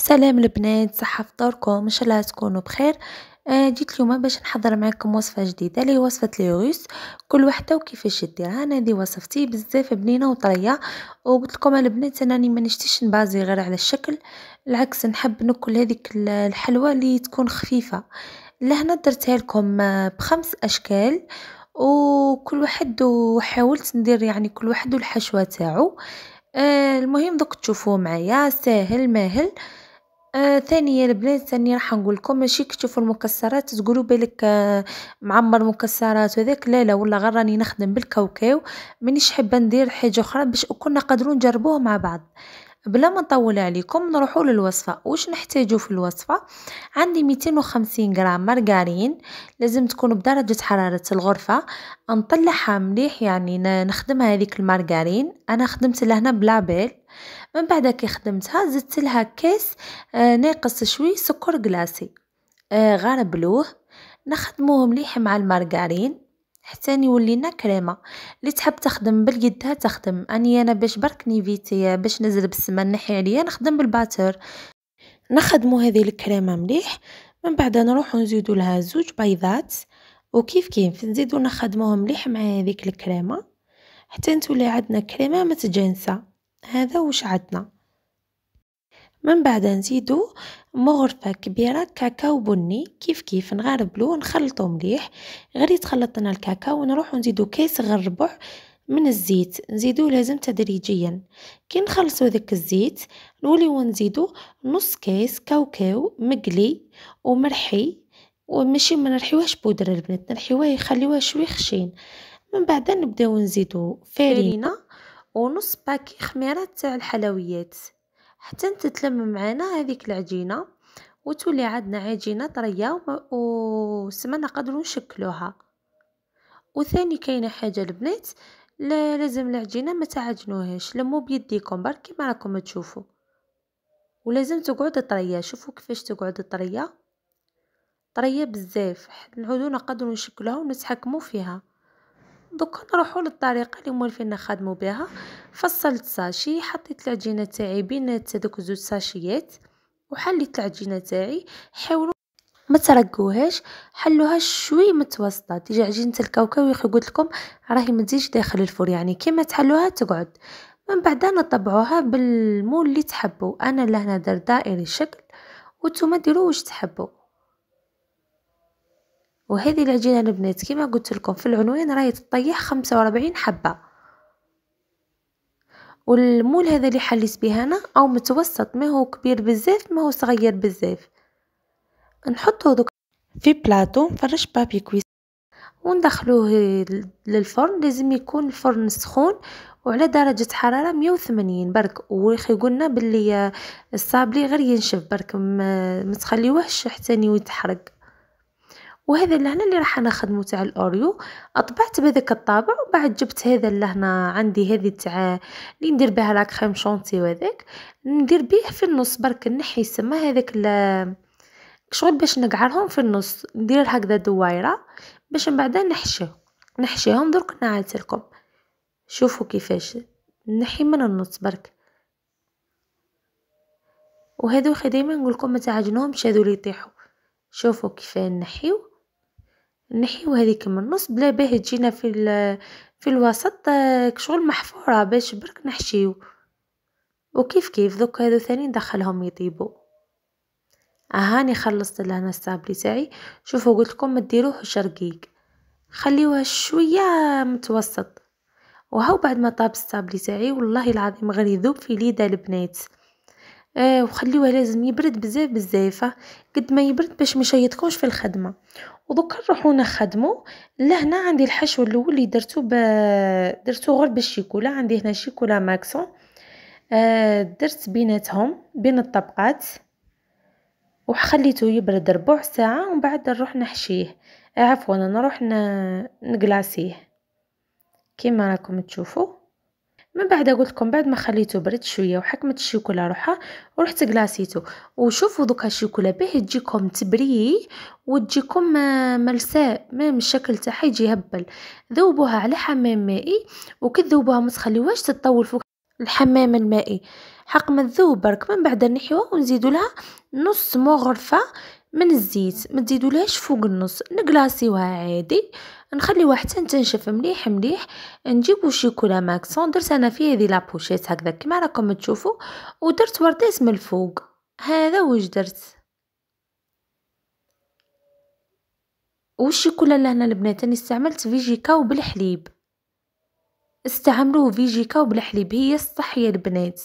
سلام البنات صحة فطوركم ان شاء الله تكونوا بخير آه، جيت اليوم باش نحضر معكم وصفه جديده اللي وصفه ليغوس كل وحده وكيفاش ديرها انا دي وصفتي بزاف بنينه وطريه وقلت لكم البنات انني ما نشتيش نبازي غير على الشكل العكس نحب ناكل هذيك الحلوه اللي تكون خفيفه لهنا درتها لكم بخمس اشكال وكل واحد وحاولت ندير يعني كل واحد الحشوه تاعو آه، المهم دوك تشوفوه معايا ساهل ماهل آه آه ثانيا البنات ثاني راح نقول لكم ماشي كي تشوفوا المكسرات تقولوا بالك آه معمر مكسرات وذاك لا لا والله غير راني نخدم بالكاوكاو مانيش حابه ندير حاجه اخرى باش كنا نقدروا نجربوه مع بعض بلا ما نطول عليكم نروحوا للوصفه واش نحتاجو في الوصفه عندي 250 غرام مارغرين لازم تكون بدرجه حراره الغرفه نطلعها مليح يعني نخدمها هذيك المارغرين انا خدمت لهنا بلابيل من بعد كي خدمتها زدت لها كيس آه، ناقص شوي سكر كلاصي آه، غربلوه نخدموه مليح مع المارغرين حتى لنا كريمه اللي تحب تخدم باليد تخدم اني انا باش برك نيفيتي باش نزل بالسمن نحي عليا نخدم بالباتر نخدمو هذه الكريمه مليح من بعد نروحو نزيدو لها زوج بيضات وكيف كيف نزيدو نخدموهم مليح مع هذيك الكريمه حتى تولي عندنا كريمه متجانسه هذا وش عندنا من بعد نزيدو مغرفة كبيرة كاكاو بني كيف كيف نغربلو ونخلطو مليح غير يتخلط لنا الكاكاو نروحو نزيدو كيس غير ربع من الزيت نزيدو لازم تدريجيا كي نخلصو ذك الزيت نوليو نزيدو نص كيس كاوكاو مقلي ومرحي ومشي ما نرحيوهش بودرة البنات نرحيوه يخليوه شوي خشين من بعد نبداو نزيدو فارينه ونص باكي خميرة تاع الحلويات حتى تتلم معنا هذيك العجينه وتولي عندنا عجينه طريه وسما نقدروا نشكلوها وثاني كاينه حاجه البنات لا لازم العجينه ما تعجنوهاش لمو بيديكم برك كيما راكم تشوفوا ولازم تقعد طريه شوفوا كيفاش تقعد طريه طريه بزاف نعودو نقدروا نشكلوها ونتحكموا فيها دوكا نروحو للطريقه اللي موالفين نخدمو بها فصلت ساشي حطيت العجينه تاعي بين دوك زوج ساشيات وحليت العجينه تاعي حاولوا ما ترقوهاش حلوها شوي متوسطه تيجي عجينه الكاوكاو يخي قلت لكم راهي ما داخل الفرن يعني كيما تحلوها تقعد من بعد نطبعوها بالمول اللي تحبوا انا لهنا درت دائري الشكل وانتم ديروا واش تحبوا وهذه العجينه البنات كما قلت لكم في العنوان راهي تطيح 45 حبه والمول هذا اللي حليت به انا او متوسط ما هو كبير بزاف ما هو صغير بزاف نحطه دوك في بلاطو نفرش بابي كويس وندخلوه للفرن لازم يكون الفرن سخون وعلى درجة حرارة 180 برك وخي قلنا باللي الصابلي غير ينشف برك ما تخليوهش حتى يتحرق وهذا لهنا اللي راح نخدمه تاع الاوريو اطبعت بهذاك الطابع وبعد جبت هذا لهنا عندي هذه تاع اللي ندير بها لا كريم شونتي وهذاك ندير بيه في النص برك نحي سما هذاك شغل باش نقعرهم في النص ندير هكذا دوايره باش من بعد نحشيه نحشيهم درك نعاودت لكم شوفوا كيفاش نحي من النص برك وهذو خديما نقول لكم ما تعجنهمش هذو اللي يطيحوا شوفوا كيفاه نحيو نحيو هذيك من النص بلا باه تجينا في في الوسط كشغل آه، محفوره باش برك نحشيو وكيف كيف دوك هذو ثاني ندخلهم يطيبوا اهاني خلصت لهنا الصابلي تاعي شوفوا قلت لكم ما ديروه رقيق خليوها شويه متوسط وهاو بعد ما طاب الصابلي تاعي والله العظيم غير يذوب في ليده البنات آه، وخليوه لازم يبرد بزاف بزاف آه. قد ما يبرد باش ما يشيطكمش في الخدمه ودوكا نروحو نخدمو لهنا عندي الحشو الاول اللي درتو ب... درتو غير بالشيكولا عندي هنا شيكولا ماكسون آه، درت بيناتهم بين الطبقات وخليته يبرد ربع ساعه ومن بعد نروح نحشيه عفوا نروح نقلاسيه نقلاصيه كيما راكم تشوفوا من بعد قلت لكم بعد ما خليته برد شويه وحكمت الشوكولا روحها ورحت كلاصيته وشوفوا دوكا الشوكولا باه تجيكم تبري وتجيكم ملساء ما من الشكل تاعها يجي هبل ذوبوها على حمام مائي وكذوبوها ما تخليوهاش تطول فوق الحمام المائي حق ما تذوب برك من بعد نحيوها ونزيدوا لها نص مغرفه من الزيت ما تزيدولهاش فوق النص نكلاصيوها عادي نخليوها حتى تنشف مليح مليح نجيبو شي ماكسون درت انا فيه هذه لابوشيت هكذا كما راكم تشوفوا ودرت ورديس من الفوق هذا واش درت والشيكولا اللي هنا البنات انا استعملت فيجيكا بالحليب استعملوه فيجيكا بالحليب هي الصح يا البنات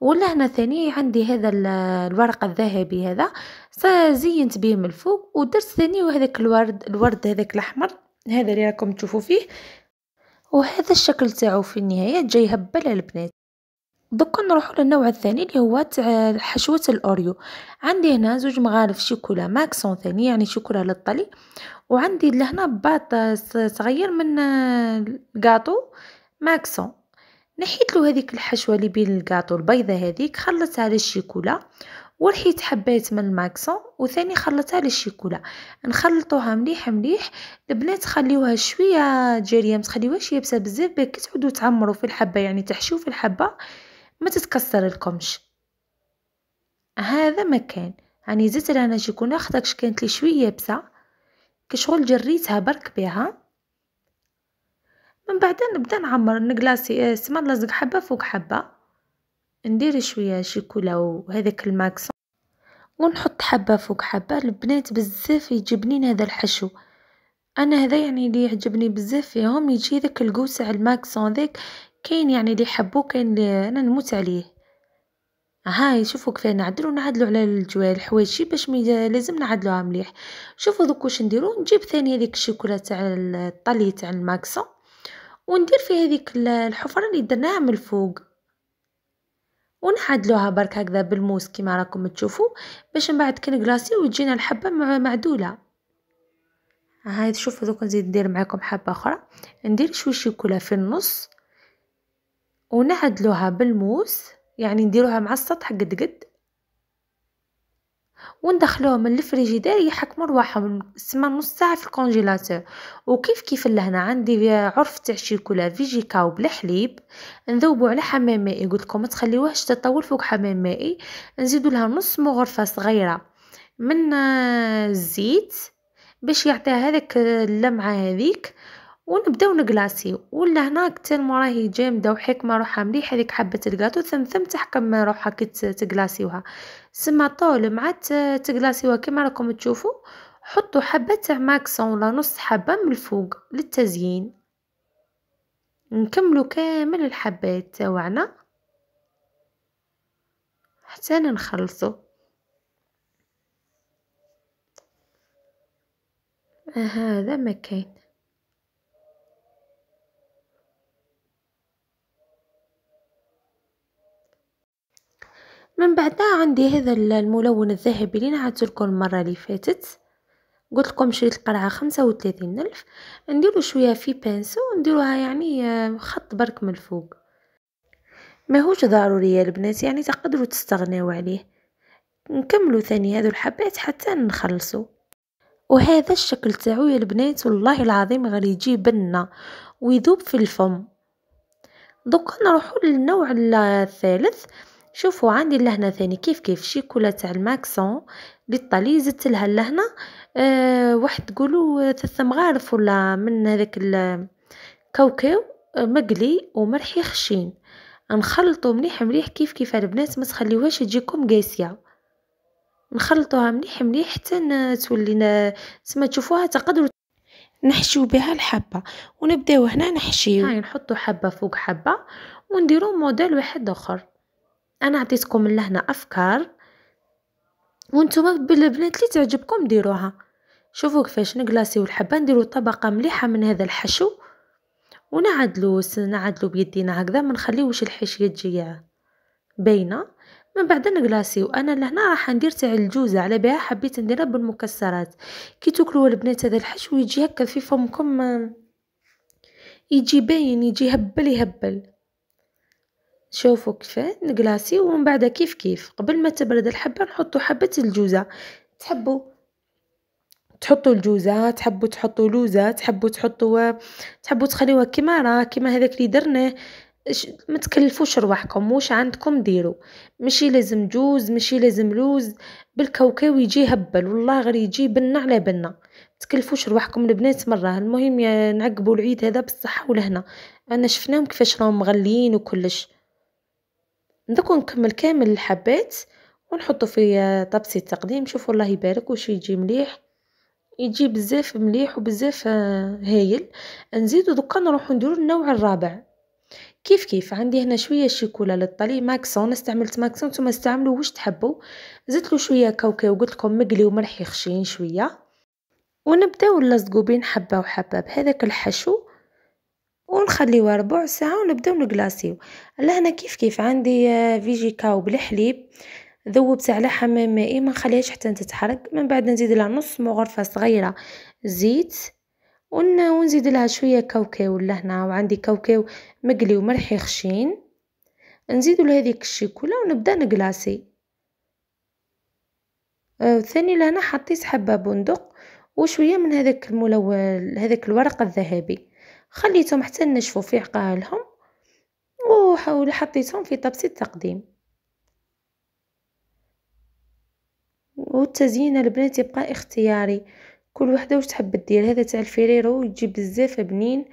ولا هنا ثاني عندي هذا الورق الذهبي هذا زينت به من الفوق ودرت ثاني وهذاك الورد الورد هذاك الاحمر هذا اللي راكم تشوفوا فيه وهذا الشكل تاعو في النهايه جاي هبل على البنات دوكا نروحوا للنوع الثاني اللي هو تاع حشوه الاوريو عندي هنا زوج مغارف شوكولا ماكسون ثاني يعني شوكولا للطلي وعندي لهنا باط صغير من الكاطو ماكسون نحيت له هذيك الحشوه اللي بين الكاطو البيضه هذيك خلصتها على الشيكولا ورحيت حبات من الماكسون وثاني خلطها للشيكولا نخلطوها مليح مليح البنات خليوها شويه جاريه ما تخليوهاش يابسه بزاف باش تعودوا تعمروا في الحبه يعني تحشيو في الحبه ما تتكسر لكمش هذا مكان يعني زدت لها شيكولا خداكش كانت لي شويه يابسه كشغل جريتها برك بها من بعد نبدا نعمر نكلاصي آه، سما نلصق حبه فوق حبه ندير شويه شيكولا وهذاك الماكسون ونحط حبه فوق حبه البنات بزاف يعجبني هذا الحشو انا هذا يعني اللي يعجبني بزاف فيهم يجي ذاك القوسع الماكسون ذاك كاين يعني اللي يحبوه كاين اللي انا نموت عليه هاي شوفوا كيف نعدلو نعدلو على الجوال الحوايج باش مي لازم نعدلوها مليح شوفوا دوك واش نديرو نجيب ثاني هذيك الشوكولا تاع الطلي تاع الماكسون وندير في هذيك الحفره اللي درناها من الفوق ونحدلوها برك هكذا بالموس كما راكم تشوفوا باش من بعد كنكلاصيو وتجينا الحبه معدوله هاي شوفوا دوك نزيد ندير معكم حبه اخرى ندير شويه شوكولا في النص ونعدلوها بالموس يعني نديروها مع السطح قد قد وندخلوه من الفريجيدير يحكموا رواحهم سما نص ساعه في الكونجيلاتور وكيف كيف لهنا عندي عرف تاع شيكولا فيجي كاو بلا حليب نذوبوا على حمام مائي قلت لكم ما تخليوهش تطول فوق حمام مائي نزيدوا لها نص مغرفه صغيره من آه، الزيت باش يعطيها هذاك آه، اللمعه هذيك ونبداو نكلاصيو ولا هناك حتى مراهي جامده وحكمه روحها مليحه ديك حبه الكاطو ثم ثم تحكم روحها كي تكلاسيوها سما طول مع تكلاسيوها كما راكم تشوفوا حطوا حبه تاع ماكسون ولا نص حبه من الفوق للتزيين نكملوا كامل الحبات تاعنا حتى نخلصوا آه، هذا ما كاين من بعد عندي هذا الملون الذهبي اللي نعدت لكم المره اللي فاتت قلت لكم شريت القرعه خمسة وثلاثين الف نديرو شويه في بانسو ونديروها يعني آه، خط برك من الفوق ماهوش ضروري يا البنات يعني تقدروا تستغناو عليه نكملوا ثاني هذو الحبات حتى نخلصوا وهذا الشكل تاعو يا البنات والله العظيم غير يجي بنا ويذوب في الفم دوك نروحوا للنوع الثالث شوفوا عندي اللهنه ثاني كيف كيف شيكولا تاع الماكسون للطلي زدت لها اللهنه أه واحد تقولوا ثلاث مغارف ولا من هذاك الكاوكاو آه، مقلي ومرحي خشين نخلطو مليح مليح كيف كيف البنات ما تخليوهاش تجيكم قاسيه نخلطوها مليح مليح حتى تولي تسمى تشوفوها تقدروا نحشو بها الحبه ونبداو هنا نحشيو هاي نحطو حبه فوق حبه ونديرو موديل واحد اخر انا عطيتكم لهنا افكار وانتم بالبنات اللي تعجبكم ديروها شوفوا كيفاش نكلاصيو الحبه نديرو طبقه مليحه من هذا الحشو ونعدلو نعدلو بيدينا هكذا ما نخليوش الحشيه تجي باينه من بعد نكلاصيو انا لهنا راح ندير تاع الجوزه على بها حبيت نديرها بالمكسرات كي تاكلوا البنات هذا الحشو يجي هكا في فمكم يجي باين يجي هبل يهبل شوفوا كيفاه نقلاسي ومن بعد كيف كيف قبل ما تبرد الحبه نحطوا حبه الجوزه تحبوا تحطوا الجوزه تحبوا تحطوا لوزه تحبوا تحطوا تحبوا تخليوها كيما راه كيما هذاك اللي درناه ما تكلفوش رواحكم واش عندكم ديروا ماشي لازم جوز ماشي لازم لوز بالكاوكاو يجي هبل والله غير يجي بنا على بنا تكلفوش رواحكم البنات مره المهم نعقبوا العيد هذا بالصحه ولهنا انا شفناهم كيفاش راهم مغليين وكلش ندوك نكمل كامل الحبات ونحطه في طبسي التقديم شوفوا الله يبارك واش يجي مليح يجي بزاف مليح وبزاف آه، هايل نزيدو دوكا نروحو نديرو النوع الرابع كيف كيف عندي هنا شويه شيكولا للطلي ماكسون استعملت ماكسون نتوما استعملوا واش تحبوا زدت له شويه كاوكا وقلت لكم مقلي وملح يخشين شويه ونبداو نلصقوا بين حبه وحبه بهذاك الحشو ونخليوها ربع ساعة ونبداو نكلاصيو لهنا كيف كيف عندي آه، فيجي كاو بالحليب ذوبت على حمام مائي ما نخليهاش حتى تتحرق من بعد نزيد لها نص مغرفة صغيرة زيت ونزيد لها شوية كاوكاو لهنا وعندي كاوكاو مقلي ومرحي خشين نزيدو لهذيك الشيكولا ونبدا نكلاصي وثاني آه، لهنا حطيت حبة بندق وشوية من هذاك الملون هذاك الورق الذهبي خليتهم حتى نشفوا في عقالهم وحاول حطيتهم في طبسي التقديم والتزيين البنات يبقى اختياري كل وحده واش تحب دير هذا تاع الفريرو يجي بزاف بنين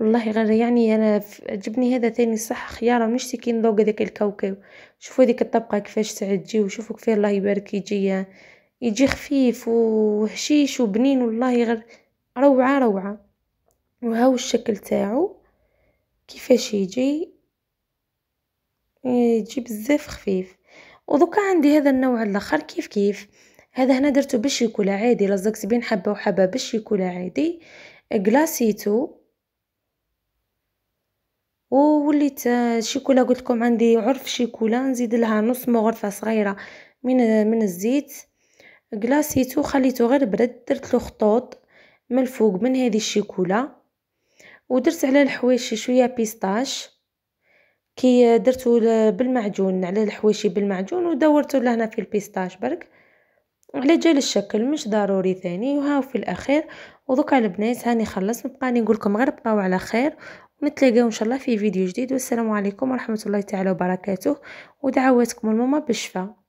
والله غير يعني انا عجبني هذا ثاني صح خيار مش كي نذوق هذاك الكاوكاو شوفوا هذيك الطبقه كيفاش تعجي وشوفوا كيف الله يبارك يجي يجي خفيف وهشيش وبنين والله غير روعه روعه وهاو الشكل تاعو كيفاش يجي إيه، يجي بزاف خفيف ودوكا عندي هذا النوع الاخر كيف كيف هذا هنا درته باش يكون عادي لزقت بين حبه وحبه باش يكون عادي غلاسيتو ووليت شيكولا قلت لكم عندي عرف شيكولا نزيد لها نص مغرفه صغيره من من الزيت غلاسيتو خليته غير برد درت له خطوط من الفوق من هذه الشيكولا ودرت على الحواشي شويه بيستاش كي درتو بالمعجون على الحواشي بالمعجون ودورتو لهنا في البيستاش برك على جال الشكل مش ضروري ثاني وهاو في الاخير ودوكا البنات هاني خلصت نبقى نقولكم غير بقاو على خير ونتلاقاو ان شاء الله في فيديو جديد والسلام عليكم ورحمه الله تعالى وبركاته ودعواتكم الماما بالشفاء